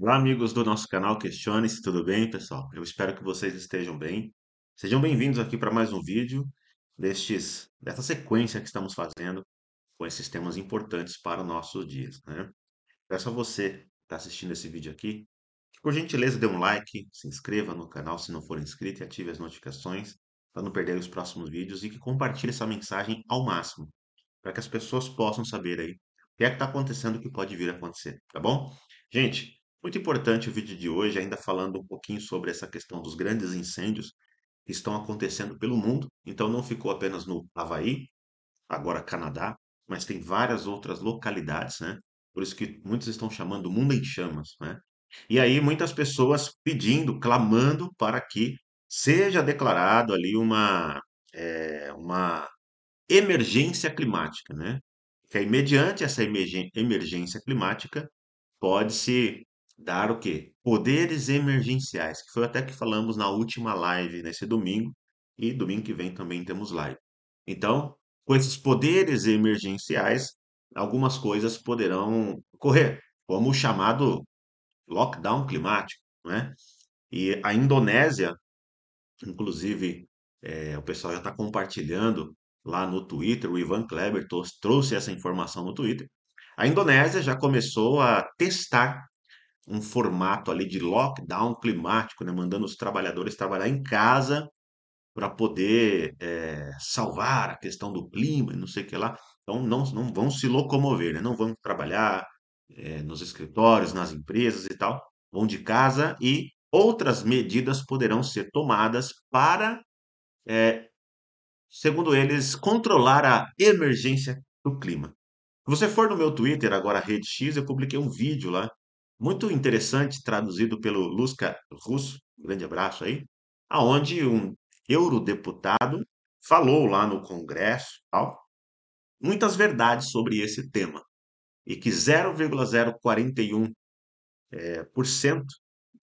Olá, amigos do nosso canal Questione-se, tudo bem, pessoal? Eu espero que vocês estejam bem. Sejam bem-vindos aqui para mais um vídeo destes, dessa sequência que estamos fazendo com esses temas importantes para nossos dias, né? Peço a você que está assistindo esse vídeo aqui, que por gentileza dê um like, se inscreva no canal se não for inscrito e ative as notificações para não perder os próximos vídeos e que compartilhe essa mensagem ao máximo, para que as pessoas possam saber aí o que é que está acontecendo e o que pode vir a acontecer, tá bom? Gente, muito importante o vídeo de hoje, ainda falando um pouquinho sobre essa questão dos grandes incêndios que estão acontecendo pelo mundo. Então não ficou apenas no Havaí, agora Canadá, mas tem várias outras localidades, né? Por isso que muitos estão chamando o mundo em chamas, né? E aí muitas pessoas pedindo, clamando para que seja declarado ali uma, é, uma emergência climática, né? Que aí, mediante essa emergência climática, pode-se dar o quê? Poderes emergenciais, que foi até que falamos na última live nesse domingo, e domingo que vem também temos live. Então, com esses poderes emergenciais, algumas coisas poderão ocorrer, como o chamado lockdown climático, né? E a Indonésia, inclusive, é, o pessoal já está compartilhando lá no Twitter, o Ivan Kleber trouxe essa informação no Twitter. A Indonésia já começou a testar um formato ali de lockdown climático, né? mandando os trabalhadores trabalhar em casa para poder é, salvar a questão do clima e não sei o que lá. Então, não, não vão se locomover, né? não vão trabalhar é, nos escritórios, nas empresas e tal, vão de casa e outras medidas poderão ser tomadas para, é, segundo eles, controlar a emergência do clima. Se você for no meu Twitter, agora Rede X, eu publiquei um vídeo lá muito interessante, traduzido pelo Lusca Russo, grande abraço aí, aonde um eurodeputado falou lá no Congresso tal, muitas verdades sobre esse tema e que 0,041% é, eh, por cento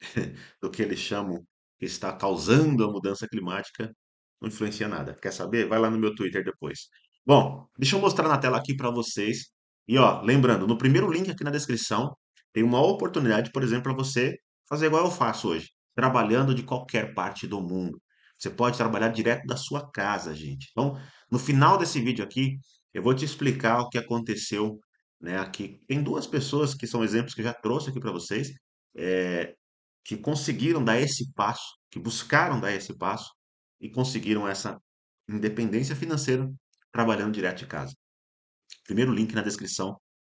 do que eles chamam que está causando a mudança climática não influencia nada. Quer saber? Vai lá no meu Twitter depois. Bom, deixa eu mostrar na tela aqui para vocês. E ó, lembrando, no primeiro link aqui na descrição tem uma oportunidade, por exemplo, para você fazer igual eu faço hoje, trabalhando de qualquer parte do mundo. Você pode trabalhar direto da sua casa, gente. Então, no final desse vídeo aqui, eu vou te explicar o que aconteceu né, aqui. Tem duas pessoas que são exemplos que eu já trouxe aqui para vocês, é, que conseguiram dar esse passo, que buscaram dar esse passo e conseguiram essa independência financeira trabalhando direto de casa. Primeiro link na descrição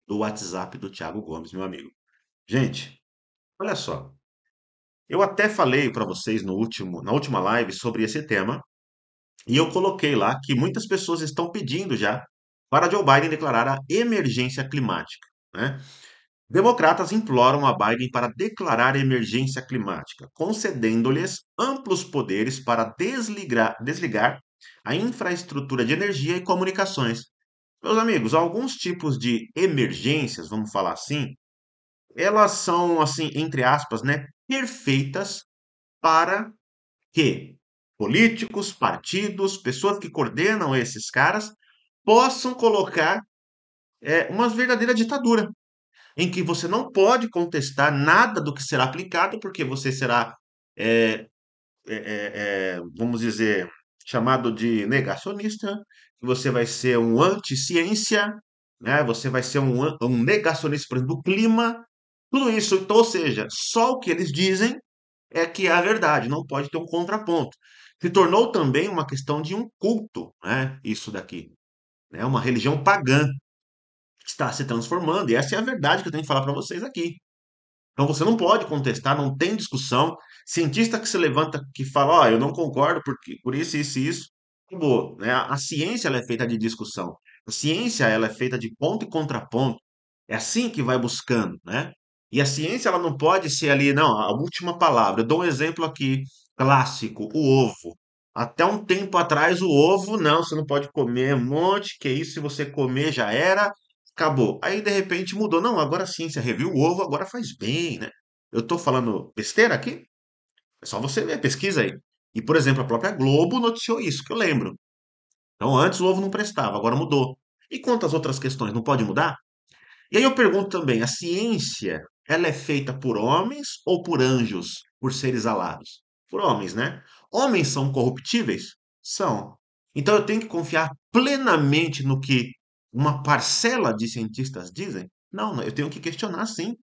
do WhatsApp do Thiago Gomes, meu amigo. Gente, olha só. Eu até falei para vocês no último, na última live sobre esse tema, e eu coloquei lá que muitas pessoas estão pedindo já para Joe Biden declarar a emergência climática. Né? Democratas imploram a Biden para declarar emergência climática, concedendo-lhes amplos poderes para desligar, desligar a infraestrutura de energia e comunicações. Meus amigos, alguns tipos de emergências, vamos falar assim, elas são, assim, entre aspas, né, perfeitas para que políticos, partidos, pessoas que coordenam esses caras possam colocar é, uma verdadeira ditadura, em que você não pode contestar nada do que será aplicado, porque você será, é, é, é, é vamos dizer, chamado de negacionista, você vai ser um anti-ciência, né? você vai ser um, um negacionista, por exemplo, do clima, tudo isso, então, ou seja, só o que eles dizem é que é a verdade, não pode ter um contraponto. Se tornou também uma questão de um culto, né? Isso daqui. Né? Uma religião pagã que está se transformando, e essa é a verdade que eu tenho que falar para vocês aqui. Então você não pode contestar, não tem discussão. Cientista que se levanta, que fala, ó, oh, eu não concordo porque, por isso, isso e isso, acabou. Né? A ciência ela é feita de discussão. A ciência ela é feita de ponto e contraponto. É assim que vai buscando, né? E a ciência ela não pode ser ali, não, a última palavra. Eu dou um exemplo aqui clássico, o ovo. Até um tempo atrás o ovo, não, você não pode comer um monte, que isso, se você comer já era, acabou. Aí de repente mudou, não, agora a ciência reviu o ovo, agora faz bem, né? Eu estou falando besteira aqui? É só você ver, pesquisa aí. E, por exemplo, a própria Globo noticiou isso, que eu lembro. Então, antes o ovo não prestava, agora mudou. E quantas outras questões? Não pode mudar? E aí eu pergunto também: a ciência ela é feita por homens ou por anjos, por seres alados? Por homens, né? Homens são corruptíveis? São. Então eu tenho que confiar plenamente no que uma parcela de cientistas dizem? Não, eu tenho que questionar sim.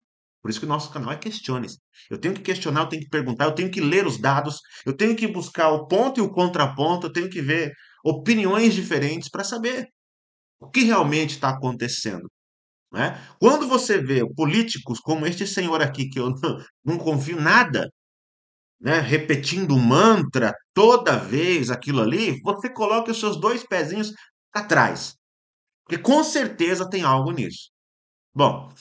Por isso que o nosso canal é Questiones. Eu tenho que questionar, eu tenho que perguntar, eu tenho que ler os dados, eu tenho que buscar o ponto e o contraponto, eu tenho que ver opiniões diferentes para saber o que realmente está acontecendo. Né? Quando você vê políticos como este senhor aqui, que eu não, não confio nada, né, repetindo mantra toda vez aquilo ali, você coloca os seus dois pezinhos atrás. Porque com certeza tem algo nisso. Bom,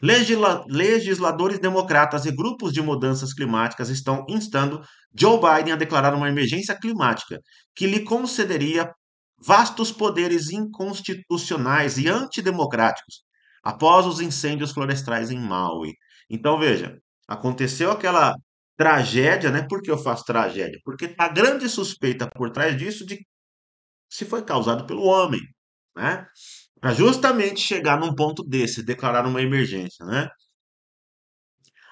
legisla legisladores democratas e grupos de mudanças climáticas estão instando Joe Biden a declarar uma emergência climática que lhe concederia vastos poderes inconstitucionais e antidemocráticos após os incêndios florestais em Maui. Então, veja, aconteceu aquela tragédia, né? Por que eu faço tragédia? Porque a tá grande suspeita por trás disso de se foi causado pelo homem, né? Para justamente chegar num ponto desse, declarar uma emergência, né?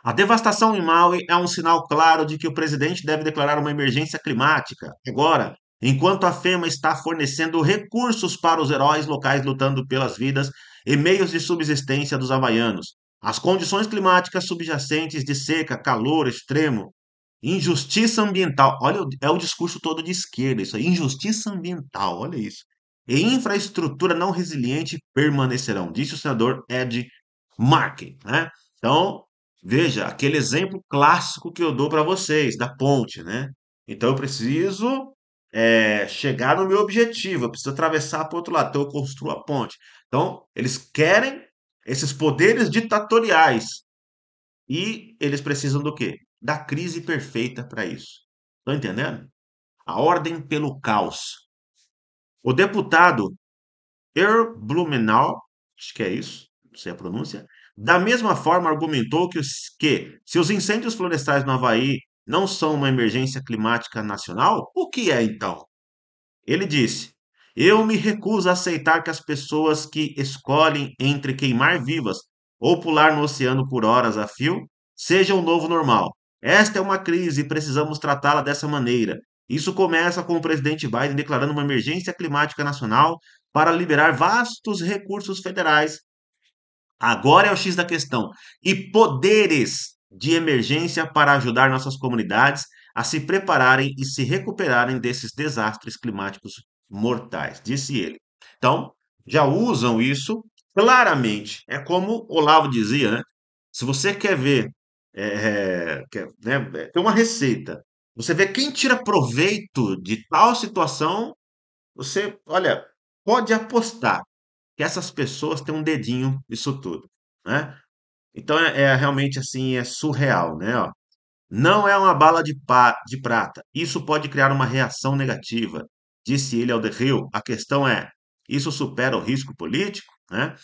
A devastação em Maui é um sinal claro de que o presidente deve declarar uma emergência climática agora Enquanto a FEMA está fornecendo recursos para os heróis locais lutando pelas vidas e meios de subsistência dos havaianos, as condições climáticas subjacentes de seca, calor extremo, injustiça ambiental, olha, é o discurso todo de esquerda isso aí, injustiça ambiental, olha isso. E infraestrutura não resiliente permanecerão, disse o senador Ed Markey, né? Então, veja, aquele exemplo clássico que eu dou para vocês da ponte, né? Então eu preciso é, chegar no meu objetivo, eu preciso atravessar para o outro lado, então eu construo a ponte. Então, eles querem esses poderes ditatoriais e eles precisam do quê? Da crise perfeita para isso. Estão entendendo? A ordem pelo caos. O deputado Er Blumenau, acho que é isso, não sei a pronúncia, da mesma forma argumentou que, os, que se os incêndios florestais no Havaí não são uma emergência climática nacional, o que é então? Ele disse: Eu me recuso a aceitar que as pessoas que escolhem entre queimar vivas ou pular no oceano por horas a fio sejam o novo normal. Esta é uma crise e precisamos tratá-la dessa maneira. Isso começa com o presidente Biden declarando uma emergência climática nacional para liberar vastos recursos federais. Agora é o X da questão. E poderes de emergência para ajudar nossas comunidades a se prepararem e se recuperarem desses desastres climáticos mortais, disse ele. Então, já usam isso claramente. É como Olavo dizia, né? Se você quer ver, é, é quer, né, é, tem uma receita. Você vê quem tira proveito de tal situação, você, olha, pode apostar que essas pessoas têm um dedinho isso tudo, né? Então é, é realmente assim, é surreal, né? Ó, não é uma bala de, de prata. Isso pode criar uma reação negativa, disse ele ao The Hill. A questão é, isso supera o risco político, né?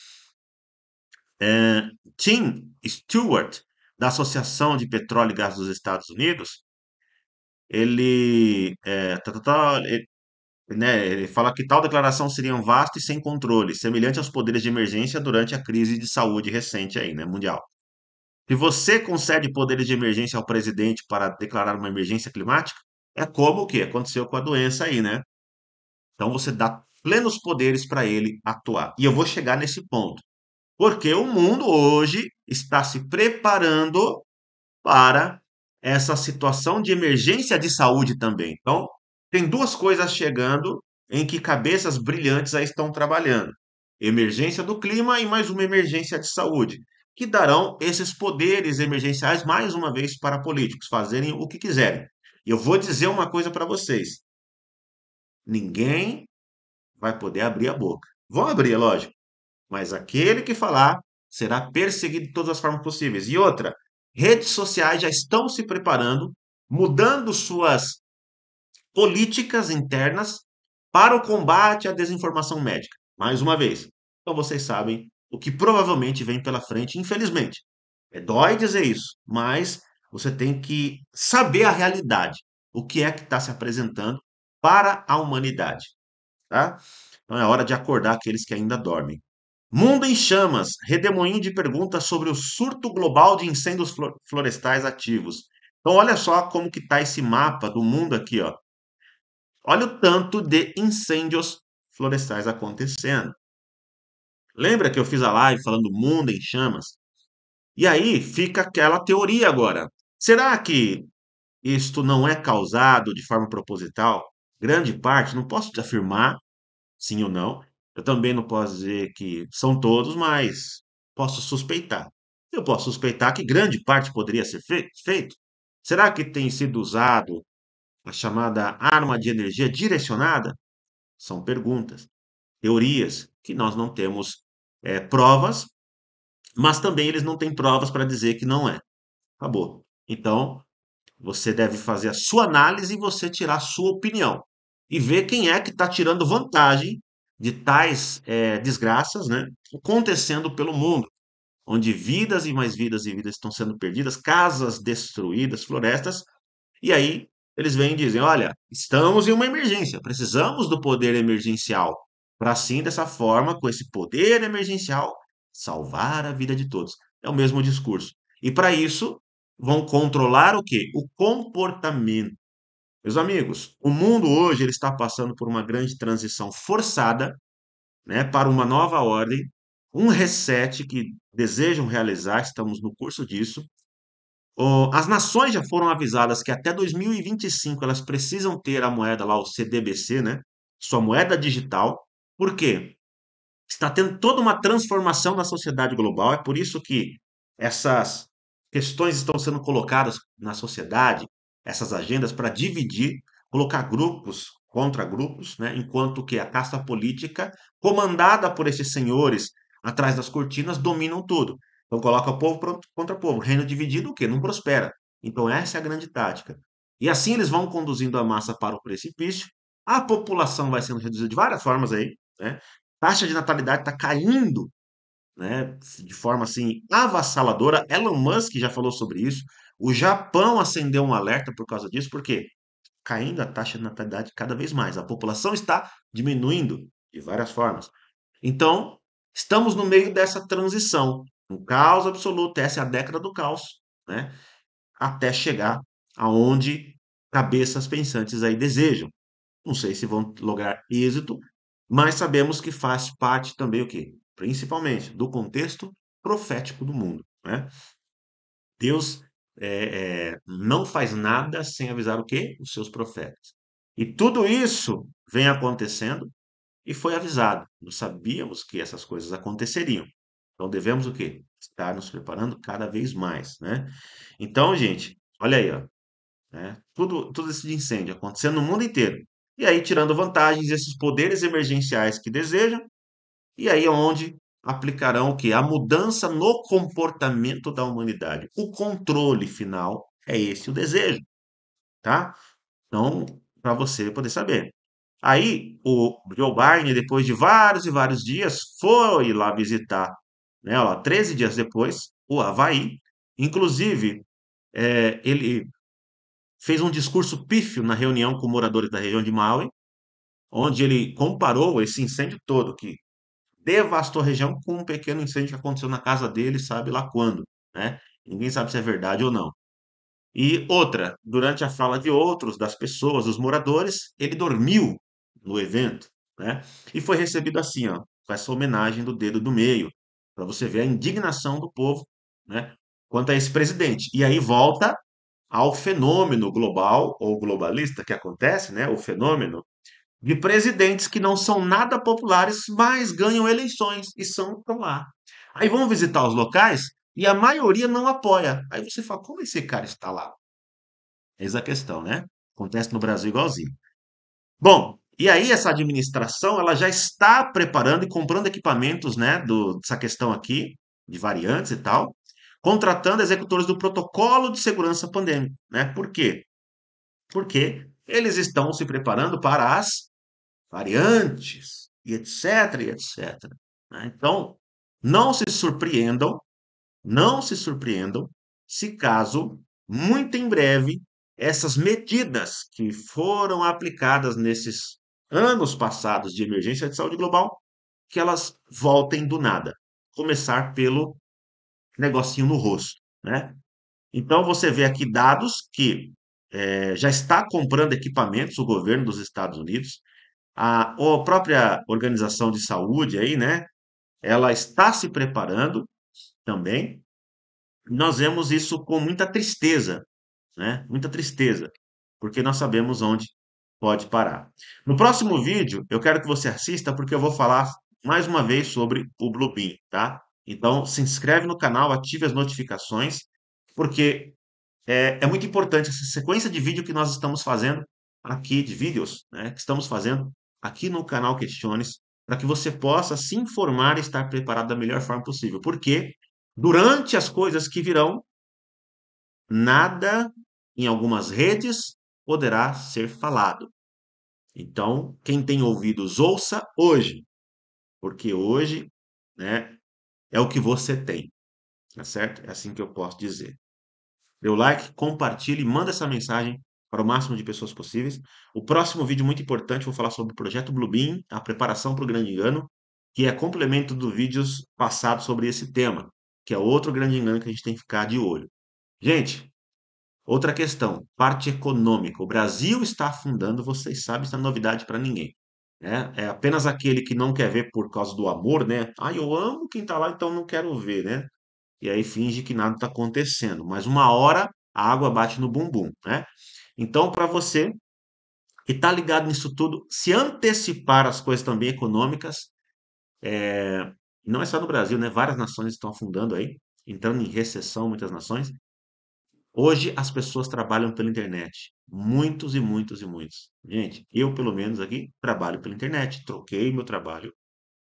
É, Tim Stewart, da Associação de Petróleo e Gás dos Estados Unidos, ele, é, tá, tá, tá, ele, né, ele fala que tal declaração seria um vasto e sem controle, semelhante aos poderes de emergência durante a crise de saúde recente aí, né, mundial. Se você concede poderes de emergência ao presidente para declarar uma emergência climática, é como o que aconteceu com a doença aí, né? Então você dá plenos poderes para ele atuar. E eu vou chegar nesse ponto. Porque o mundo hoje está se preparando para essa situação de emergência de saúde também. Então, tem duas coisas chegando em que cabeças brilhantes já estão trabalhando: emergência do clima e mais uma emergência de saúde, que darão esses poderes emergenciais mais uma vez para políticos fazerem o que quiserem. E eu vou dizer uma coisa para vocês: ninguém vai poder abrir a boca. Vão abrir, é lógico, mas aquele que falar será perseguido de todas as formas possíveis. E outra, redes sociais já estão se preparando, mudando suas políticas internas para o combate à desinformação médica. Mais uma vez, então vocês sabem o que provavelmente vem pela frente, infelizmente. É dói dizer isso, mas você tem que saber a realidade, o que é que está se apresentando para a humanidade. Tá? Então é hora de acordar aqueles que ainda dormem. Mundo em chamas, redemoinho de perguntas sobre o surto global de incêndios florestais ativos. Então olha só como que está esse mapa do mundo aqui, ó. Olha o tanto de incêndios florestais acontecendo. Lembra que eu fiz a live falando mundo em chamas? E aí fica aquela teoria agora. Será que isto não é causado de forma proposital? Grande parte, não posso te afirmar sim ou não. Eu também não posso dizer que são todos, mas posso suspeitar. Eu posso suspeitar que grande parte poderia ser feito. Será que tem sido usado a chamada arma de energia direcionada? São perguntas, teorias que nós não temos é, provas, mas também eles não têm provas para dizer que não é. Acabou. Então, você deve fazer a sua análise e você tirar a sua opinião. E ver quem é que está tirando vantagem de tais é, desgraças né, acontecendo pelo mundo, onde vidas e mais vidas e vidas estão sendo perdidas, casas destruídas, florestas, e aí eles vêm e dizem: olha, estamos em uma emergência, precisamos do poder emergencial, para assim, dessa forma, com esse poder emergencial, salvar a vida de todos. É o mesmo discurso. E para isso, vão controlar o quê? O comportamento. Meus amigos, o mundo hoje ele está passando por uma grande transição forçada né, para uma nova ordem, um reset que desejam realizar, estamos no curso disso, as nações já foram avisadas que até 2025 elas precisam ter a moeda lá, o CDBC, né? Sua moeda digital. Por quê? Está tendo toda uma transformação na sociedade global. É por isso que essas questões estão sendo colocadas na sociedade, essas agendas, para dividir, colocar grupos contra grupos, né? enquanto que a casta política, comandada por esses senhores atrás das cortinas, dominam tudo. Então coloca povo contra povo. Reino dividido, o quê? Não prospera. Então essa é a grande tática. E assim eles vão conduzindo a massa para o precipício. A população vai sendo reduzida de várias formas aí. Né? Taxa de natalidade está caindo né? de forma assim avassaladora. Elon Musk já falou sobre isso. O Japão acendeu um alerta por causa disso, porque caindo a taxa de natalidade cada vez mais. A população está diminuindo de várias formas. Então, estamos no meio dessa transição um caos absoluto, essa é a década do caos, né? Até chegar aonde cabeças pensantes aí desejam. Não sei se vão lograr êxito, mas sabemos que faz parte também o quê? Principalmente do contexto profético do mundo, né? Deus é, é, não faz nada sem avisar o quê? Os seus profetas. E tudo isso vem acontecendo e foi avisado. Nós sabíamos que essas coisas aconteceriam. Então devemos o quê? Estar nos preparando cada vez mais, né? Então, gente, olha aí, ó. Né? Tudo, tudo esse incêndio acontecendo no mundo inteiro. E aí, tirando vantagens, esses poderes emergenciais que desejam, e aí é onde aplicarão o quê? A mudança no comportamento da humanidade. O controle final é esse o desejo, tá? Então, para você poder saber. Aí, o Joe Biden, depois de vários e vários dias, foi lá visitar né, ó, 13 dias depois, o Havaí, inclusive, é, ele fez um discurso pífio na reunião com moradores da região de Maui, onde ele comparou esse incêndio todo que devastou a região com um pequeno incêndio que aconteceu na casa dele, sabe lá quando, né? Ninguém sabe se é verdade ou não. E outra, durante a fala de outros, das pessoas, dos moradores, ele dormiu no evento, né? E foi recebido assim, ó, com essa homenagem do dedo do meio, para você ver a indignação do povo né, quanto a esse presidente. E aí volta ao fenômeno global ou globalista que acontece, né, o fenômeno de presidentes que não são nada populares, mas ganham eleições e são estão lá. Aí vão visitar os locais e a maioria não apoia. Aí você fala, como esse cara está lá? Eis a questão, né? Acontece no Brasil igualzinho. Bom, e aí essa administração ela já está preparando e comprando equipamentos, né, do, dessa questão aqui de variantes e tal, contratando executores do protocolo de segurança pandêmica, né? Por quê? Porque eles estão se preparando para as variantes e etc, e etc. Né? Então, não se surpreendam, não se surpreendam se caso muito em breve essas medidas que foram aplicadas nesses anos passados de emergência de saúde global, que elas voltem do nada. Começar pelo negocinho no rosto, né? Então, você vê aqui dados que é, já está comprando equipamentos o governo dos Estados Unidos, a, a própria organização de saúde aí, né? Ela está se preparando também. Nós vemos isso com muita tristeza, né? Muita tristeza, porque nós sabemos onde pode parar. No próximo vídeo, eu quero que você assista, porque eu vou falar mais uma vez sobre o Bluebeam, tá? Então, se inscreve no canal, ative as notificações, porque é, é muito importante essa sequência de vídeo que nós estamos fazendo aqui, de vídeos, né? Que estamos fazendo aqui no canal Questiones, para que você possa se informar e estar preparado da melhor forma possível. Porque durante as coisas que virão, nada em algumas redes poderá ser falado. Então, quem tem ouvidos, ouça hoje, porque hoje né, é o que você tem, tá certo? É assim que eu posso dizer. Dê o like, compartilhe, manda essa mensagem para o máximo de pessoas possíveis. O próximo vídeo muito importante, vou falar sobre o projeto Bluebeam, a preparação para o grande engano, que é complemento dos vídeos passados sobre esse tema, que é outro grande engano que a gente tem que ficar de olho. Gente, Outra questão, parte econômica. O Brasil está afundando, vocês sabem, isso não é novidade para ninguém. Né? É apenas aquele que não quer ver por causa do amor, né? Ah, eu amo quem está lá, então não quero ver, né? E aí finge que nada está acontecendo. Mas uma hora a água bate no bumbum, né? Então, para você que está ligado nisso tudo, se antecipar as coisas também econômicas, é... não é só no Brasil, né? Várias nações estão afundando aí, entrando em recessão, muitas nações. Hoje as pessoas trabalham pela internet. Muitos e muitos e muitos. Gente, eu, pelo menos aqui, trabalho pela internet. Troquei meu trabalho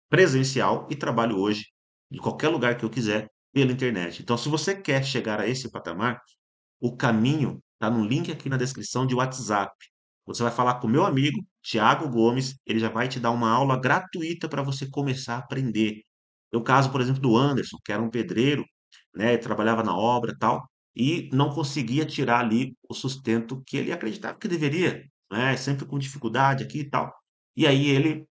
presencial e trabalho hoje, de qualquer lugar que eu quiser, pela internet. Então, se você quer chegar a esse patamar, o caminho está no link aqui na descrição de WhatsApp. Você vai falar com meu amigo, Tiago Gomes, ele já vai te dar uma aula gratuita para você começar a aprender. No caso, por exemplo, do Anderson, que era um pedreiro, né, trabalhava na obra tal, e não conseguia tirar ali o sustento que ele acreditava que deveria, né? sempre com dificuldade aqui e tal. E aí ele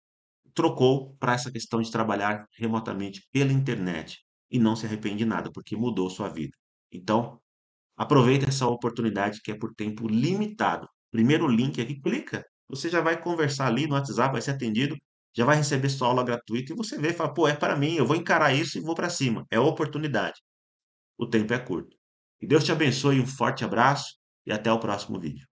trocou para essa questão de trabalhar remotamente pela internet e não se arrepende de nada, porque mudou sua vida. Então, aproveita essa oportunidade que é por tempo limitado. Primeiro link aqui, clica. Você já vai conversar ali no WhatsApp, vai ser atendido, já vai receber sua aula gratuita e você vê e fala, pô, é para mim, eu vou encarar isso e vou para cima. É oportunidade. O tempo é curto. E Deus te abençoe, um forte abraço e até o próximo vídeo.